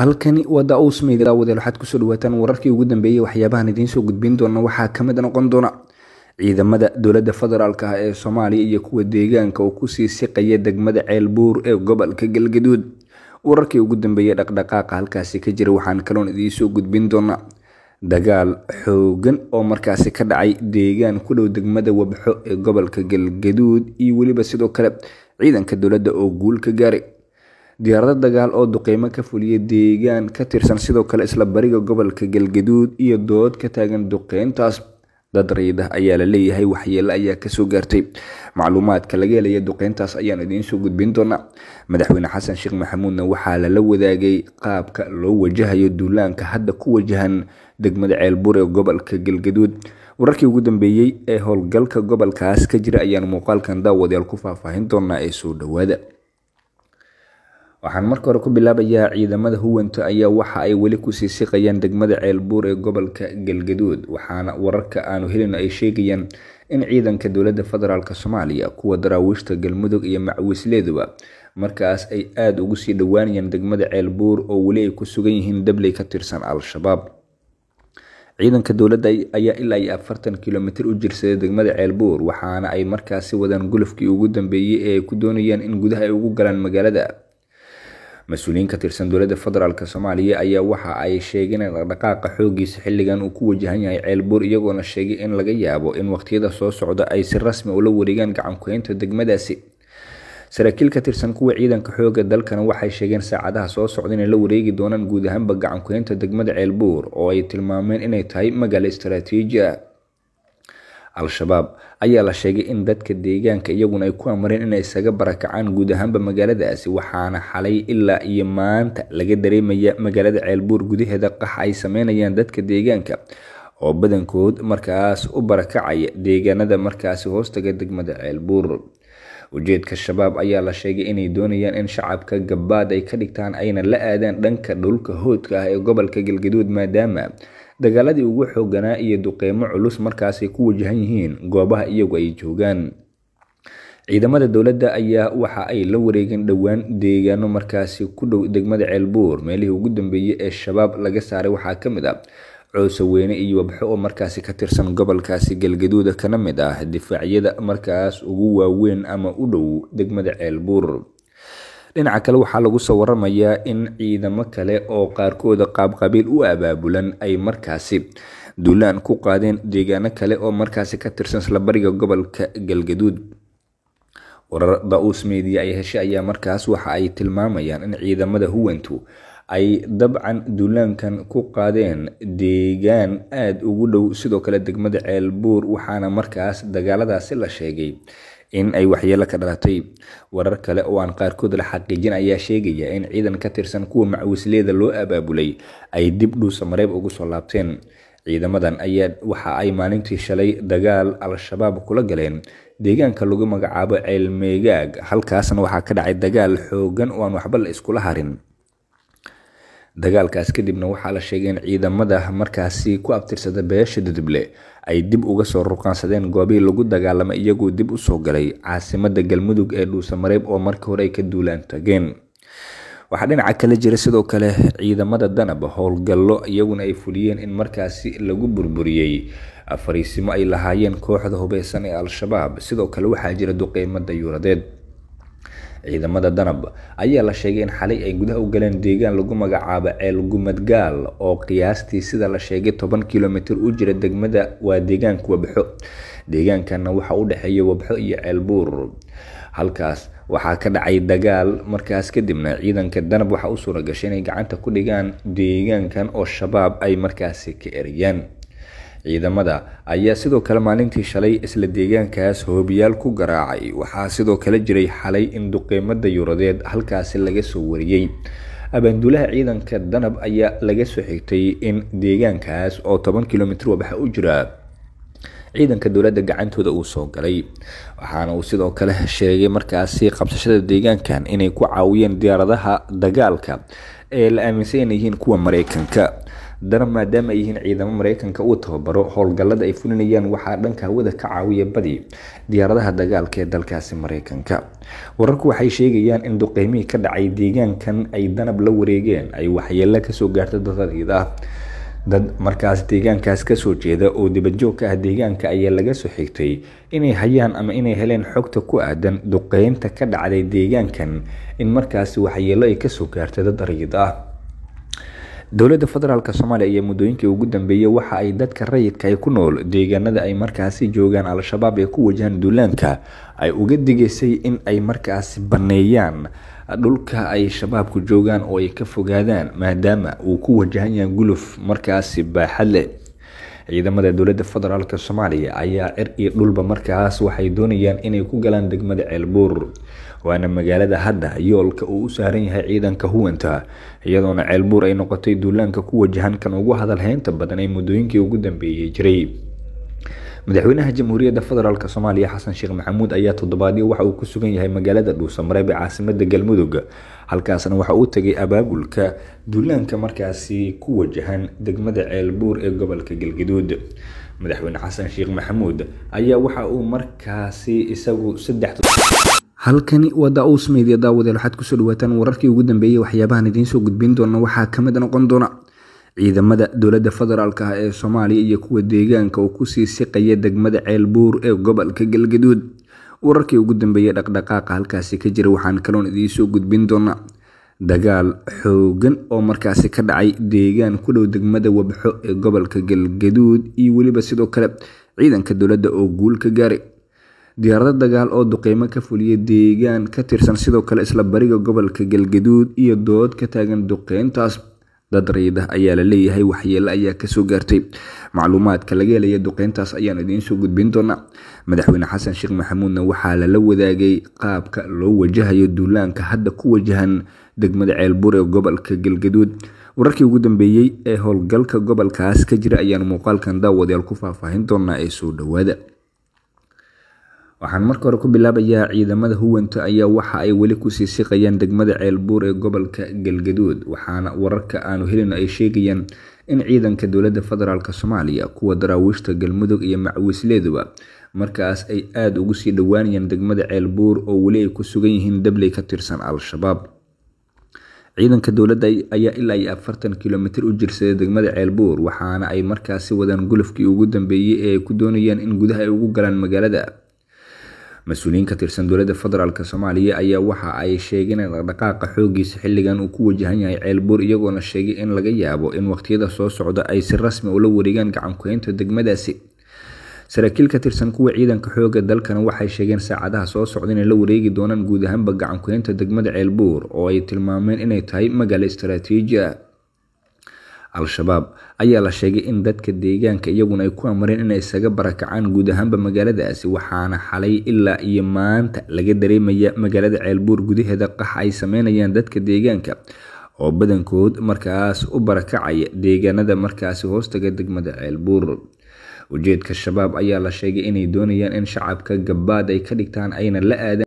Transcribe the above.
halkani waa daus wadeel waxaad kusoo dhawaataan wararkii ugu dambeeyey waxyaabahan idiin soo gudbin doona waxaa ka mid noqon doona ciidamada dowladda federaalk ah ee soomaaliya iyo kuwa deegaanka oo kusii siqaya degmada ceelbuur ee gobolka galgaduud wararkii ugu dambeeyey dhaqdhaqaaqa halkaasi ka jira waxaan kaloon idiin soo gudbin doonaa dagaal xoogan oo markaasi ka dhacay deegaan ku dhow degmada wabxo ee gobolka galgaduud iyo weliba sidoo kale ciidanka dowladda oo guul ka gaaray diyaarado dagaal oo duqeymo ka fuliyay deegaan ka tirsan sidoo kale isla bariga gobolka galgaduud iyo dood ka taagan duqeyntaas dad riidah ayaa la leeyahay waxyeelo ayaa kasoo gaartay macluumaadka laga helaya duqeyntaas ayaan idiinsoo gudbin doonaa madaxweyne xasan sheekh maxamuudna waxaa lala wadaagay qaabka loo wajahayo duulaanka hadda ku wajahan degmada ceelbure gobolka galgaduud wararkii ugu dambeeyey ee howlgalka gobolkaas ka jira ayaan muuqaalkan daawadeel ku faahfaahin doonaa ee soo dhowaada waxaan marka hore ku bilaabayaa ciidamada huwanto ayaa waxa ay weli kusii siqayaan degmada ceelbuur ee gobolka galgaduud waxaana wararka aanu helin ay sheegayaan in ciidanka dowladda federaalk soomaaliya kuwa daraawiishta galmudug iyo macwisleeduba markaas ay aad ugu sii dhowaanayaan degmada ceelbuur oo weli ay ku sugan yihiin dabley ka tirsan al-shabaab ciidanka dowladda ayaa ilaa iyo afartan kilomitir u jirsaday degmada ceelbuur waxaana ay markaasi wadaan gulufkii ugu dambeeyey ee ay ku doonayaan in gudaha ay ugu galaan magaalada mas-uuliyiin ka tirsan dowladda federaalk soomaaliya ayaa waxa ay sheegeen in dhaqdhaqaaqa xoogiisa xilligan uu ku wajahan yahay ceelbuur iyagoona sheegay in laga yaabo in waqtiyada soo socda ay si rasmi ula wareegaan gacankuhaynta degmadaasi saraakiil ka tirsan kuwa ciidanka xooga dalkana waxay sheegeen saacadaha soo socda inay la wareegi doonaan guud ahaanba gacankuhaynta degmada ceelbuur oo ay tilmaameen inay tahay magaalo istaraatiiji ah al-shabaab ayaa la sheegay in dadka deegaanka iyaguna ay ku amareen inay isaga barakacaan guud ahaanba magaaladaasi waxaana xalay ilaa iyo maanta laga dareemaya magaalada ceelbuur gudaheeda qax ay sameynayaan dadka deegaanka oo badankood markaas u barakacaya deegaanada markaasi hoostaga degmada ceelbuur ujeedka shabaab ayaa la sheegay inay doonayaan in shacabka gabaad ay ka dhigtaan ayna la aadaan dhanka dhulka hoodka ah ee gobolka galgaduud maadaama dagaaladii ugu xooganaa iyo duqeymo culus markaasay ku wajahan yihiin goobaha iyagu ay joogaan ciidamada dowladda ayaa waxa ay la wareegeen dhowaan deegaano markaasi ku dhow degmada ceelbuur meelihii ugu dambeeyey ee shabaab laga saaray waxaa ka mid ah coosaweyne iyo wabxo oo markaasi ka tirsan gobolkaasi galgaduuda kana mid ah difaacyada markaas ugu waaweyn ama u dhow degmada ceelbuur dhinaca kale waxaa lagu soo waramayaa in ciidamo kale oo qaarkooda qaabqabiil u abaabulan ay markaasi duulaan ku qaadeen deegaano kale oo markaasi ka tirsan islabariga gobolka galgaduud warar da-uus meediya ay heshe ayaa markaas waxa ay tilmaamayaan in ciidamada huwantu ay dabcan duulaankan ku qaadeen deegaan aada ugu dhow sidoo kale degmada ceelbuur waxaana markaas dagaaladaasi la sheegay in ay waxyeelo ka dhalatay warar kale oo aan qaarkood la xaqiijin ayaa sheegaya in ciidan ka tirsan kuwa macwisleeda loo abaabulay ay dib dhuusa mareeb ugu soo laabteen ciidamadan ayaa waxa ay maalintii shalay dagaal al-shabaab kula galeen deegaanka lagu magacaabo ceelmeegaag halkaasna waxaa ka dhacay dagaal xoogan oo aan waxba la iskula harin dagaalkaas kadibna waxaa la sheegay in ciidamada markaasi ku abtirsada beesha duduble ay dib uga soo ruqaansadeen goobihii lagu dagaalamay iyagoo dib usoo galay caasimada galmudug ee dhuusamareeb oo markii hore ay ka duulaan tageen waxaa dhinaca kale jira sidoo kale ciidamada danab howlgallo iyaguna ay fuliyeen in markaasi lagu burburiyey fariisimo ay lahaayeen kooxda hubeysan ee al-shabaab sidoo kale waxaa jira duqeymada yuuradeed ciidamada danab ayaa la sheegay in xalay ay gudaha u galeen deegaan lagu magacaabo ceel gumadgaal oo qiyaastii sida la sheegay toban kilomitir u jira degmada waa deegaanka wabxo deegaankana waxa u dhexeeya wabxo iyo ceelbuur halkaas waxaa ka dhacay dagaal markaas kadibna ciidanka danab waxaa u suura gashay inay gacanta ku dhigaan deegaankan oo shabaab ay markaasi ka eriyeen ciidamada ayaa sidoo kale maalintii shalay isla deegaankaas hoobiyaal ku garaacay waxaa sidoo kale jiray xalay in duqeymada yuradeed halkaasi laga soo wariyey abaandulaha ciidanka danab ayaa laga soo xigtay in deegaankaas oo toban kilomitr wabaxa u jira ciidanka dowladda gacantooda uu soo galay waxaana uu sidoo kale sheegay markaasi qabsashada deegaankan inay ku caawiyeen diyaaradaha dagaalka ee la aaminsan yihiin kuwa maraykanka haddana maadaama ay yihiin ciidamo maraykanka uu tababaro howlgallada ay fulinayaan waxaa dhanka hawada ka caawiya badi diyaaradaha dagaalka ee dalkaasi maraykanka wararku waxay sheegayaan in duqeymihii ka dhacay deegaankan ay danab la wareegeen ay waxyeelo kasoo gaarta dadadiid dad markaas deegaankaas kasoo jeeda oo dibajoog ka ah deegaanka ayaa laga soo xigtay inay hayaan ama inay heleen xogta ku aadan duqeynta ka dhacday deegaankan in markaas waxyeelo ay kasoo gaarta dad ariid ah dowladda federaalk soomaaliya ayaa muddooyinkii ugu dambeeyey waxa ay dadka rayidka ay ku nool deegaanada ay markaasi joogaan al-shabaab ee ku wajahan duulaanka ay uga digaysay in ay markaasi banneeyaan dhulka ay shabaabku joogaan oo ay ka fogaadaan maadaama uu ku wajahan yahay guluf markaasi baaxad leh ciidamada dowladda federaalk soomaaliya ayaa cir er iyo dhulba markaas waxay doonayaan inay ku galaan degmada ceelbuur waana magaalada hadda yoolka uu u saaran yahay ciidanka huwanta iyadoona ceelbuur ay noqotay duulaanka ku wajahan kan ugu hadal heynta badan ee muddooyinkii ugu dambeeyey jiray madaxweynaha jamhuuriyadda federaalk soomaaliya xasan sheekh maxamuud ayaa toddobaadyo waxa uu ku sugan yahay magaalada dhuusamareeb ee caasimada galmudug halkaasna waxa uu tegay abaabulka duulaanka markaasi ku wajahan degmada ceelbuur ee gobolka galgaduud madaxweyne xasan sheekh maxamuud ayaa waxa uu markaasi isagu saddex halkani waa da-uus daawadeel waxaad kusoo dhawaataan wararkii ugu dambeeyey waxyaabahan idiin soo gudbin doona waxaa kamid noqon doona ciidamada dowladda federaalk ah ee soomaaliya iyo kuwa deegaanka uu kusii siqaya degmada ceelbuur ee gobolka galgaduud wararkii ugu dambeeyey dhaqdhaqaaqa halkaasi ka jira waxaan kaloon idiinsoo gudbin doonaa dagaal xoogan oo markaasi ka dhacay deegaan ku dhow degmada wabxo ee gobolka galgaduud iyo weliba sidoo kale ciidanka dowladda oo guul ka gaaray diyaarado dagaal oo duqeymo ka fuliya deegaan ka tirsan sidoo kale isla bariga gobolka galgaduud iyo dood ka taagan duqeyntaas dad rayda ayaa la leeyahay waxyeelo ayaa kasoo gaartay macluumaadka laga helaya duqeyntaas ayaan idiin soo gudbin doonaa madaxweyne xasan sheekh maxamuudna waxaa lala wadaagay qaabka loo wajahayo duulaanka hadda ku wajahan degmada ceelbuur gobolka galgaduud wararkii ugu dambeeyey ee howlgalka gobolkaas ka jira ayaan muuqaalkan daawadayaal ku faahfaahin doonaa ee soo dhowaada waxaan marka hore ku bilaabayaa ciidamada huwanta ayaa waxa ay weli kusii siqayaan degmada ceelbuur ee gobolka galgaduud waxaana wararka aanu helino ay sheegayaan in ciidanka dowladda federaalk soomaaliya kuwa daraawiishta galmudug iyo macwisleeduba markaas ay aada ugu sii dhowaanayaan degmada ceelbuur oo weli ay ku sugan yihiin dabley ka tirsan al-shabaab ciidanka dowladda ayaa ilaa iyo afartan kilomitir u jirsaday degmada ceelbuur waxaana ay markaasi wadaan gulufkii ugu dambeeyey ee ay ku doonayaan in gudaha ay ugu galaan magaalada mas-uuliyiin ka tirsan dowladda federaalk soomaaliya ayaa waxa ay sheegeen in dhaqdhaqaaqa xoogiisa xilligan uu ku wajahan yahay ceelbuur iyagoona sheegay in laga yaabo in waqtiyada soo socda ay si rasmi ah ula wareegaan gacankuhaynta degmadaasi saraakiil ka tirsan kuwa ciidanka xooga dalkana waxay sheegeen saacadaha soo socda inay la wareegi doonaan guud ahaanba gacankuhaynta degmada ceelbuur oo ay tilmaameen inay tahay magaalo istaraatiiji ah al-shabaab ayaa la sheegay in dadka deegaanka iyaguna ay ku amreen inay isaga barakacaan guud ahaanba magaaladaasi waxaana xalay ilaa iyo maanta laga dareemaya magaalada ceelbuur gudaheeda qax ay sameynayaan dadka deegaanka oo badankood markaas u barakacaya deegaanada markaasi hoostaga degmada ceelbuur ujeedka shabaab ayaa la sheegay inay doonayaan in shacabka gabaad ay ka dhigtaan ayna la aadan